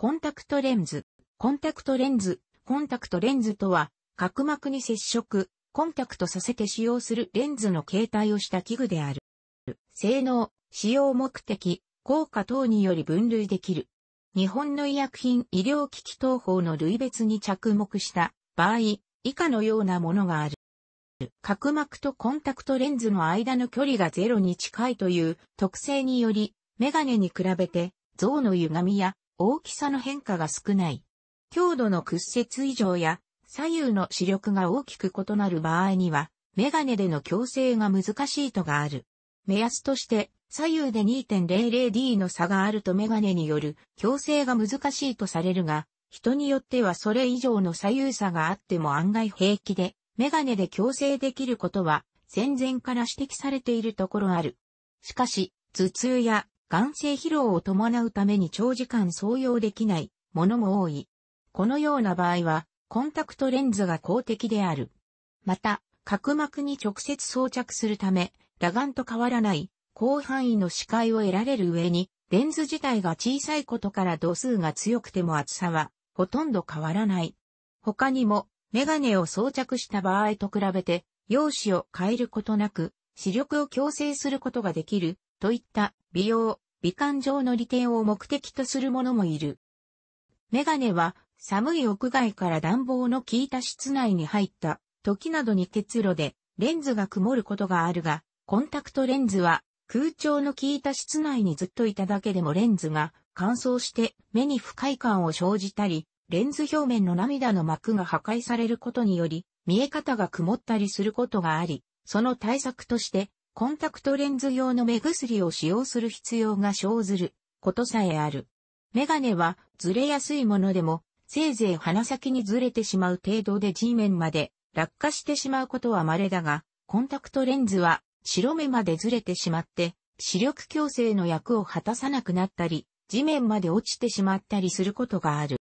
コンタクトレンズ。コンタクトレンズ。コンタクトレンズとは、角膜に接触、コンタクトさせて使用するレンズの形態をした器具である。性能、使用目的、効果等により分類できる。日本の医薬品医療機器等法の類別に着目した場合、以下のようなものがある。角膜とコンタクトレンズの間の距離がゼロに近いという特性により、メガネに比べて像の歪みや大きさの変化が少ない。強度の屈折異常や左右の視力が大きく異なる場合には、メガネでの矯正が難しいとがある。目安として、左右で 2.00D の差があるとメガネによる矯正が難しいとされるが、人によってはそれ以上の左右差があっても案外平気で、メガネで矯正できることは戦前から指摘されているところある。しかし、頭痛や眼性疲労を伴うために長時間操用できないものも多い。このような場合は、コンタクトレンズが公的である。また、角膜に直接装着するため、裸眼と変わらない広範囲の視界を得られる上に、レンズ自体が小さいことから度数が強くても厚さはほとんど変わらない。他にも、メガネを装着した場合と比べて、容姿を変えることなく、視力を矯正することができるといった美容、美観上の利点を目的とする者もいる。メガネは寒い屋外から暖房の効いた室内に入った時などに結露でレンズが曇ることがあるが、コンタクトレンズは空調の効いた室内にずっといただけでもレンズが乾燥して目に不快感を生じたり、レンズ表面の涙の膜が破壊されることにより、見え方が曇ったりすることがあり、その対策としてコンタクトレンズ用の目薬を使用する必要が生ずることさえある。メガネはずれやすいものでも、せいぜい鼻先にずれてしまう程度で地面まで落下してしまうことは稀だが、コンタクトレンズは白目までずれてしまって、視力矯正の役を果たさなくなったり、地面まで落ちてしまったりすることがある。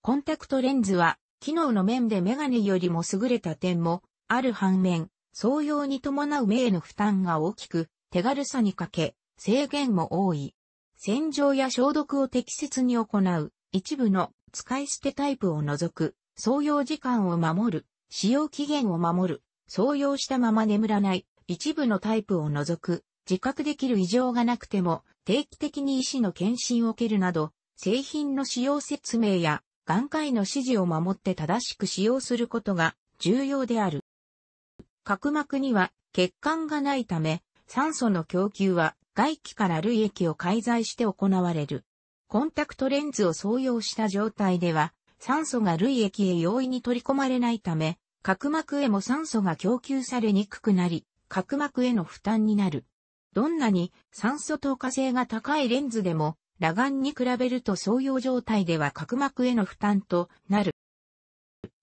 コンタクトレンズは、機能の面でメガネよりも優れた点もある反面、創業に伴うへの負担が大きく、手軽さに欠け、制限も多い。洗浄や消毒を適切に行う、一部の使い捨てタイプを除く、創業時間を守る、使用期限を守る、創業したまま眠らない、一部のタイプを除く、自覚できる異常がなくても、定期的に医師の検診を受けるなど、製品の使用説明や、眼科医の指示を守って正しく使用することが重要である。角膜には血管がないため、酸素の供給は外気から類液を介在して行われる。コンタクトレンズを装用した状態では、酸素が類液へ容易に取り込まれないため、角膜へも酸素が供給されにくくなり、角膜への負担になる。どんなに酸素透過性が高いレンズでも、裸眼に比べると相用状態では角膜への負担となる。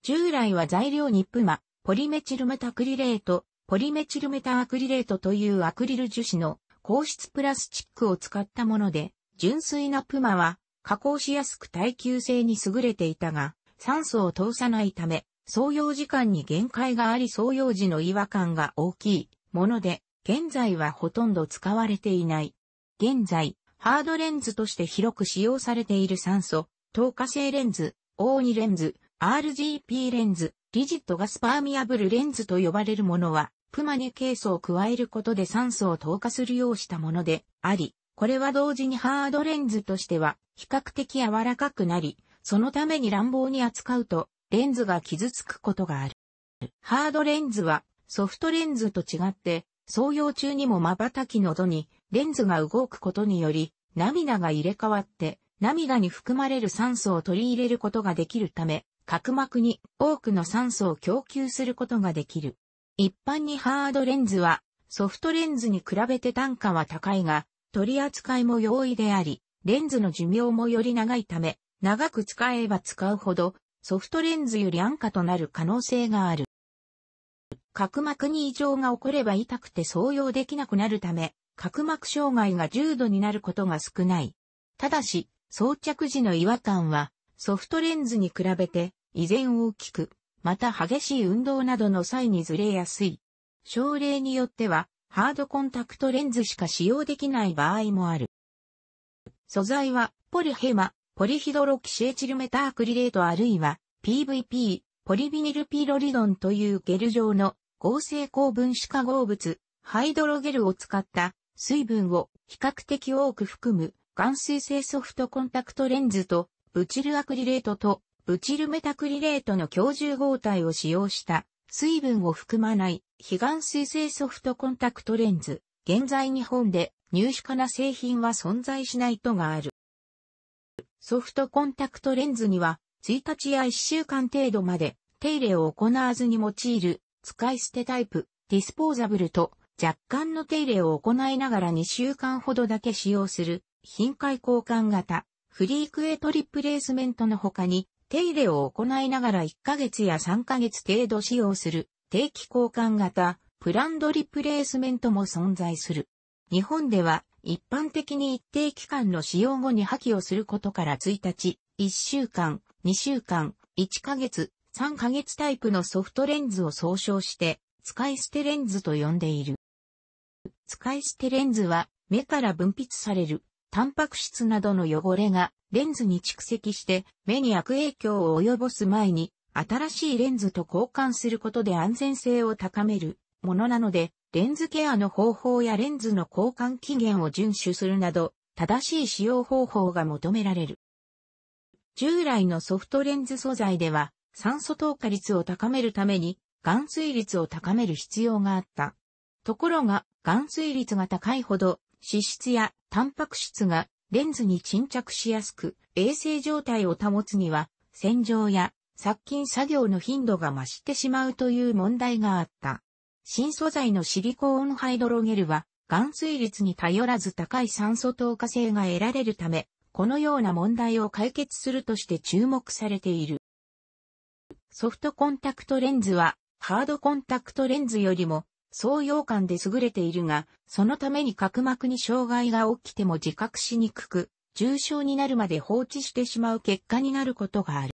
従来は材料にプマ、ポリメチルメタクリレート、ポリメチルメタアクリレートというアクリル樹脂の硬質プラスチックを使ったもので、純粋なプマは加工しやすく耐久性に優れていたが、酸素を通さないため、創用時間に限界があり創用時の違和感が大きいもので、現在はほとんど使われていない。現在、ハードレンズとして広く使用されている酸素、透過性レンズ、O2 レンズ、RGP レンズ、リジットがスパーミアブルレンズと呼ばれるものは、プマにケースを加えることで酸素を透過するようしたものであり、これは同時にハードレンズとしては比較的柔らかくなり、そのために乱暴に扱うとレンズが傷つくことがある。ハードレンズはソフトレンズと違って創用中にも瞬きのどにレンズが動くことにより涙が入れ替わって涙に含まれる酸素を取り入れることができるため角膜に多くの酸素を供給することができる。一般にハードレンズはソフトレンズに比べて単価は高いが、取り扱いも容易であり、レンズの寿命もより長いため、長く使えば使うほど、ソフトレンズより安価となる可能性がある。角膜に異常が起これば痛くて創用できなくなるため、角膜障害が重度になることが少ない。ただし、装着時の違和感はソフトレンズに比べて、依然大きく、また激しい運動などの際にずれやすい。症例によっては、ハードコンタクトレンズしか使用できない場合もある。素材は、ポリヘマ、ポリヒドロキシエチルメタアクリレートあるいは、PVP、ポリビニルピロリドンというゲル状の合成高分子化合物、ハイドロゲルを使った水分を比較的多く含む含水性ソフトコンタクトレンズとブチルアクリレートとブチルメタクリレートの共重合体を使用した水分を含まない非眼水性ソフトコンタクトレンズ。現在日本で入手可な製品は存在しないとがある。ソフトコンタクトレンズには1日や1週間程度まで手入れを行わずに用いる使い捨てタイプディスポーザブルと若干の手入れを行いながら2週間ほどだけ使用する、頻回交換型、フリークエトリプレースメントの他に、手入れを行いながら1ヶ月や3ヶ月程度使用する定期交換型プランドリプレースメントも存在する。日本では一般的に一定期間の使用後に破棄をすることから1日、1週間、2週間、1ヶ月、3ヶ月タイプのソフトレンズを総称して使い捨てレンズと呼んでいる。使い捨てレンズは目から分泌されるタンパク質などの汚れがレンズに蓄積して目に悪影響を及ぼす前に新しいレンズと交換することで安全性を高めるものなので、レンズケアの方法やレンズの交換期限を遵守するなど、正しい使用方法が求められる。従来のソフトレンズ素材では、酸素透過率を高めるために、眼水率を高める必要があった。ところが、眼水率が高いほど、脂質やタンパク質がレンズに沈着しやすく、衛生状態を保つには、洗浄や殺菌作業の頻度が増してしまうという問題があった。新素材のシリコーンハイドロゲルは、含水率に頼らず高い酸素透過性が得られるため、このような問題を解決するとして注目されている。ソフトコンタクトレンズは、ハードコンタクトレンズよりも創用感で優れているが、そのために角膜に障害が起きても自覚しにくく、重症になるまで放置してしまう結果になることがある。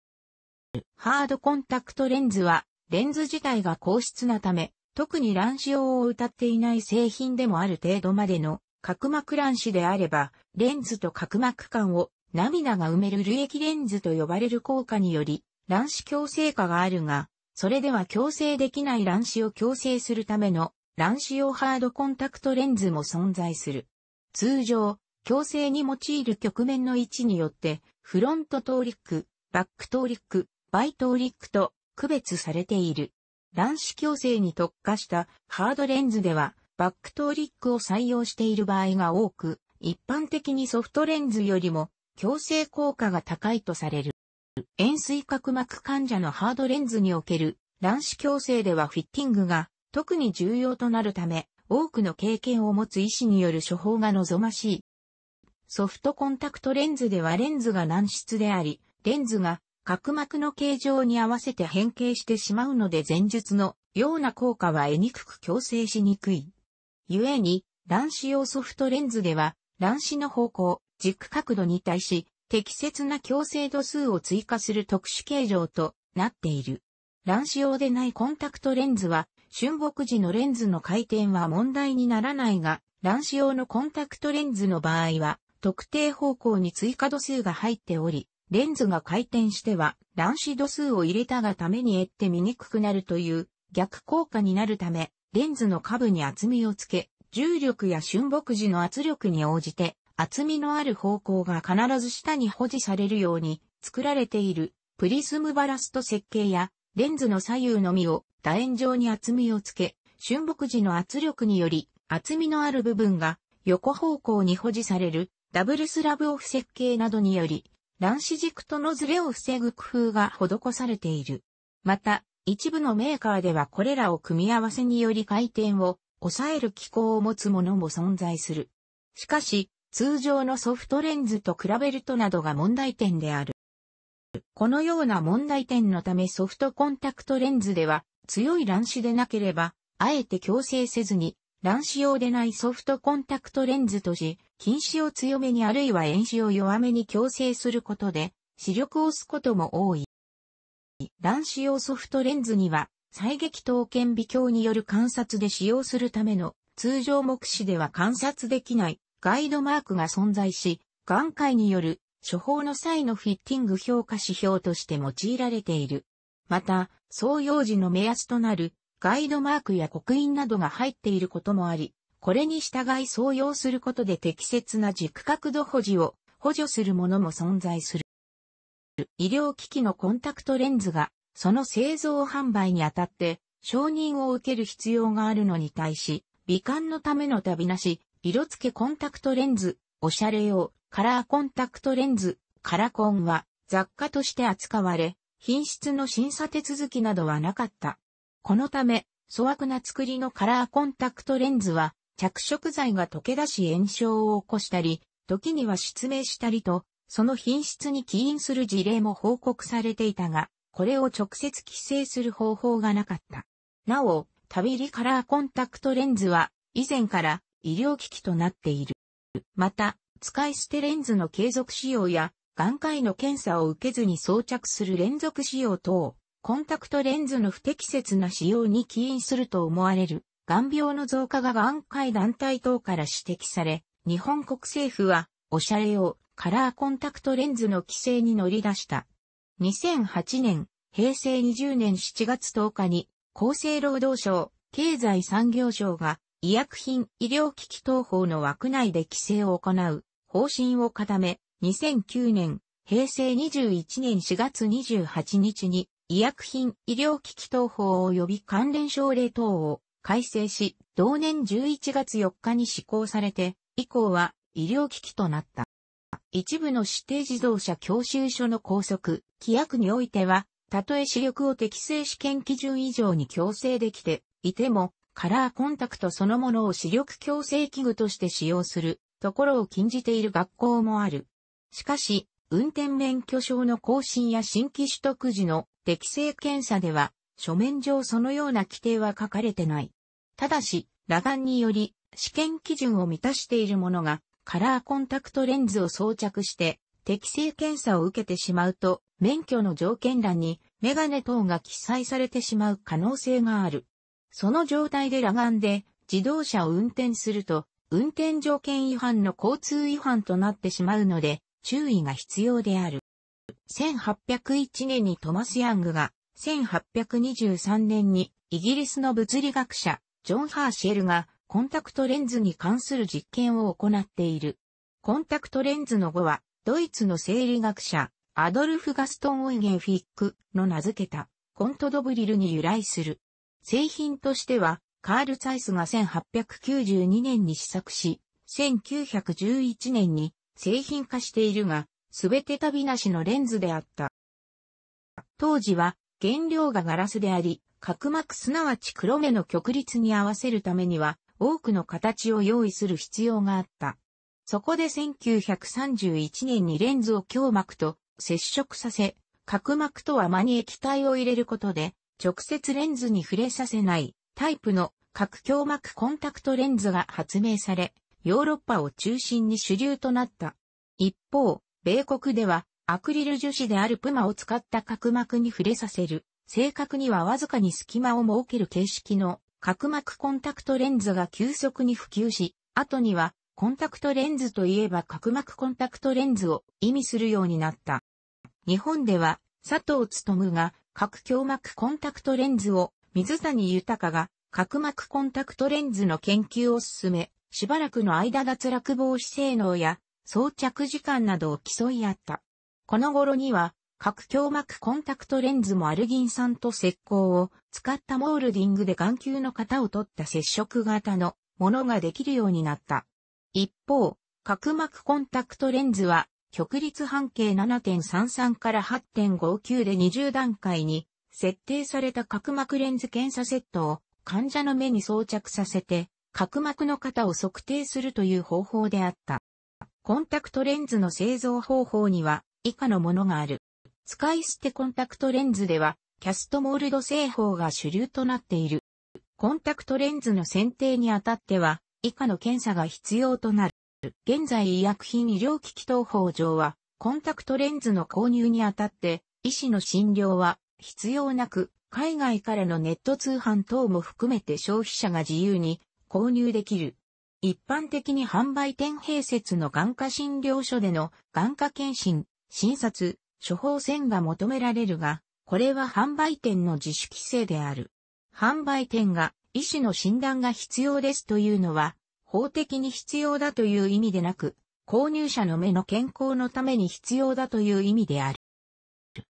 ハードコンタクトレンズは、レンズ自体が硬質なため、特に乱視用を謳っていない製品でもある程度までの角膜乱視であれば、レンズと角膜間を涙が埋める涙液レンズと呼ばれる効果により、乱視強制化があるが、それでは矯正できない乱視を矯正するための乱視用ハードコンタクトレンズも存在する。通常、矯正に用いる局面の位置によって、フロントトーリック、バックトーリック、バイトーリックと区別されている。乱視矯正に特化したハードレンズでは、バックトーリックを採用している場合が多く、一般的にソフトレンズよりも矯正効果が高いとされる。円錐角膜患者のハードレンズにおける卵子矯正ではフィッティングが特に重要となるため、多くの経験を持つ医師による処方が望ましい。ソフトコンタクトレンズではレンズが軟質であり、レンズが角膜の形状に合わせて変形してしまうので前述のような効果は得にくく矯正しにくい。故に、卵子用ソフトレンズでは、卵子の方向、軸角度に対し、適切な強制度数を追加する特殊形状となっている。乱視用でないコンタクトレンズは、瞬木時のレンズの回転は問題にならないが、乱視用のコンタクトレンズの場合は、特定方向に追加度数が入っており、レンズが回転しては、乱視度数を入れたがために得って見にくくなるという逆効果になるため、レンズの下部に厚みをつけ、重力や瞬木時の圧力に応じて厚みのある方向が必ず下に保持されるように作られているプリズムバラスト設計やレンズの左右のみを楕円状に厚みをつけ、瞬木時の圧力により厚みのある部分が横方向に保持されるダブルスラブオフ設計などにより乱視軸とのズレを防ぐ工夫が施されている。また、一部のメーカーではこれらを組み合わせにより回転を抑える機構を持つものも存在する。しかし、通常のソフトレンズと比べるとなどが問題点である。このような問題点のためソフトコンタクトレンズでは強い乱視でなければ、あえて強制せずに乱視用でないソフトコンタクトレンズとし、近視を強めにあるいは遠視を弱めに強制することで視力を押すことも多い。乱視用ソフトレンズには、最激頭顕微鏡による観察で使用するための通常目視では観察できないガイドマークが存在し、眼界による処方の際のフィッティング評価指標として用いられている。また、創用時の目安となるガイドマークや刻印などが入っていることもあり、これに従い創用することで適切な軸角度保持を補助するものも存在する。医療機器のコンタクトレンズが、その製造販売にあたって、承認を受ける必要があるのに対し、美観のための旅なし、色付けコンタクトレンズ、おしゃれ用、カラーコンタクトレンズ、カラコンは雑貨として扱われ、品質の審査手続きなどはなかった。このため、粗悪な作りのカラーコンタクトレンズは、着色剤が溶け出し炎症を起こしたり、時には失明したりと、その品質に起因する事例も報告されていたが、これを直接規制する方法がなかった。なお、旅入りカラーコンタクトレンズは、以前から医療機器となっている。また、使い捨てレンズの継続使用や、眼科医の検査を受けずに装着する連続使用等、コンタクトレンズの不適切な使用に起因すると思われる、眼病の増加が眼科医団体等から指摘され、日本国政府は、おしゃれ用、カラーコンタクトレンズの規制に乗り出した。2008年、平成20年7月10日に、厚生労働省、経済産業省が、医薬品医療機器等法の枠内で規制を行う方針を固め、2009年、平成21年4月28日に医薬品医療機器等法及び関連省令等を改正し、同年11月4日に施行されて、以降は医療機器となった。一部の指定自動車教習所の拘束、規約においては、たとえ視力を適正試験基準以上に強制できていても、カラーコンタクトそのものを視力矯正器具として使用するところを禁じている学校もある。しかし、運転免許証の更新や新規取得時の適正検査では、書面上そのような規定は書かれてない。ただし、裸眼により試験基準を満たしているものがカラーコンタクトレンズを装着して適正検査を受けてしまうと免許の条件欄にメガネ等が記載されてしまう可能性がある。その状態で裸眼で自動車を運転すると、運転条件違反の交通違反となってしまうので、注意が必要である。1801年にトマス・ヤングが、1823年にイギリスの物理学者、ジョン・ハーシェルが、コンタクトレンズに関する実験を行っている。コンタクトレンズの語は、ドイツの生理学者、アドルフ・ガストン・オイゲン・フィックの名付けた、コントドブリルに由来する。製品としては、カール・ツァイスが1892年に試作し、1911年に製品化しているが、すべて旅なしのレンズであった。当時は原料がガラスであり、角膜すなわち黒目の極率に合わせるためには、多くの形を用意する必要があった。そこで1931年にレンズを強膜と接触させ、角膜とは間に液体を入れることで、直接レンズに触れさせないタイプの角鏡膜コンタクトレンズが発明され、ヨーロッパを中心に主流となった。一方、米国ではアクリル樹脂であるプマを使った角膜に触れさせる、正確にはわずかに隙間を設ける形式の角膜コンタクトレンズが急速に普及し、後にはコンタクトレンズといえば角膜コンタクトレンズを意味するようになった。日本では佐藤むが角鏡膜コンタクトレンズを水谷豊が角膜コンタクトレンズの研究を進め、しばらくの間脱落防止性能や装着時間などを競い合った。この頃には、角鏡膜コンタクトレンズもアルギン酸と石膏を使ったモールディングで眼球の型を取った接触型のものができるようになった。一方、角膜コンタクトレンズは極率半径7.33から8.59で20段階に設定された角膜レンズ検査セットを患者の目に装着させて角膜の型を測定するという方法であった。コンタクトレンズの製造方法には以下のものがある。使い捨てコンタクトレンズではキャストモールド製法が主流となっている。コンタクトレンズの選定にあたっては以下の検査が必要となる。現在医薬品医療機器等法上は、コンタクトレンズの購入にあたって、医師の診療は必要なく、海外からのネット通販等も含めて消費者が自由に購入できる。一般的に販売店併設の眼科診療所での眼科検診、診察、処方箋が求められるが、これは販売店の自主規制である。販売店が医師の診断が必要ですというのは、法的に必要だという意味でなく、購入者の目の健康のために必要だという意味である。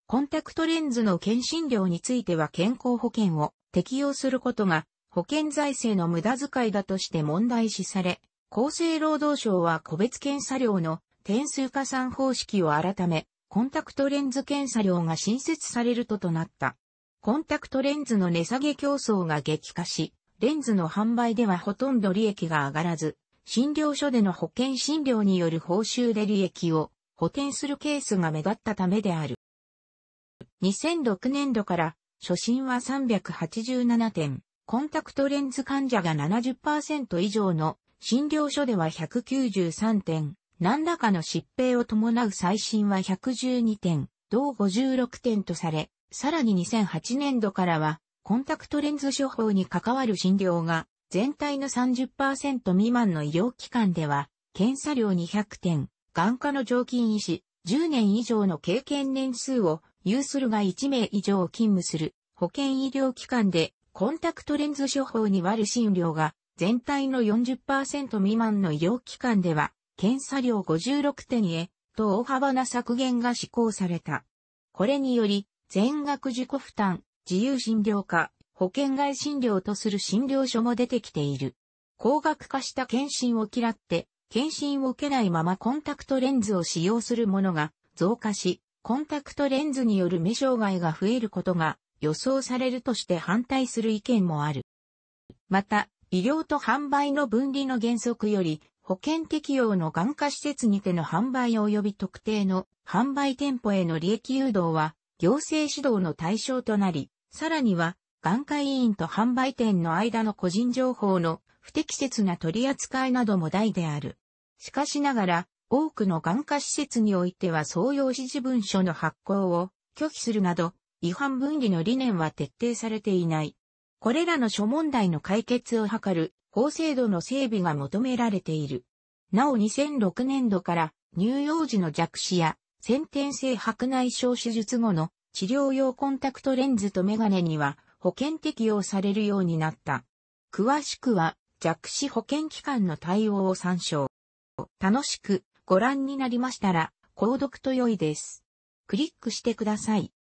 コンタクトレンズの検診料については健康保険を適用することが保険財政の無駄遣いだとして問題視され、厚生労働省は個別検査料の点数加算方式を改め、コンタクトレンズ検査料が新設されるととなった。コンタクトレンズの値下げ競争が激化し、レンズの販売ではほとんど利益が上がらず、診療所での保険診療による報酬で利益を補填するケースが目立ったためである。2006年度から初診は387点、コンタクトレンズ患者が70%以上の診療所では193点、何らかの疾病を伴う最新は112点、同56点とされ、さらに2008年度からはコンタクトレンズ処方に関わる診療が全体の30%未満の医療機関では、検査料200点、眼科の常勤医師、10年以上の経験年数を有するが1名以上勤務する保険医療機関でコンタクトレンズ処方に割る診療が全体の40%未満の医療機関では検査料56点へと大幅な削減が施行された。これにより全額自己負担自由診療科、保険外診療とする診療所も出てきている。高額化した検診を嫌って、検診を受けないままコンタクトレンズを使用するものが増加し、コンタクトレンズによる目障害が増えることが予想されるとして反対する意見もある。また、医療と販売の分離の原則より、保険適用の眼科施設にての販売及び特定の販売店舗への利益誘導は、行政指導の対象となり、さらには、眼科医院と販売店の間の個人情報の不適切な取り扱いなども大である。しかしながら、多くの眼科施設においては総用指示文書の発行を拒否するなど、違反分離の理念は徹底されていない。これらの諸問題の解決を図る法制度の整備が求められている。なお2006年度から乳幼児の弱視や先天性白内障手術後の治療用コンタクトレンズとメガネには保険適用されるようになった。詳しくは弱視保険機関の対応を参照。楽しくご覧になりましたら、購読と良いです。クリックしてください。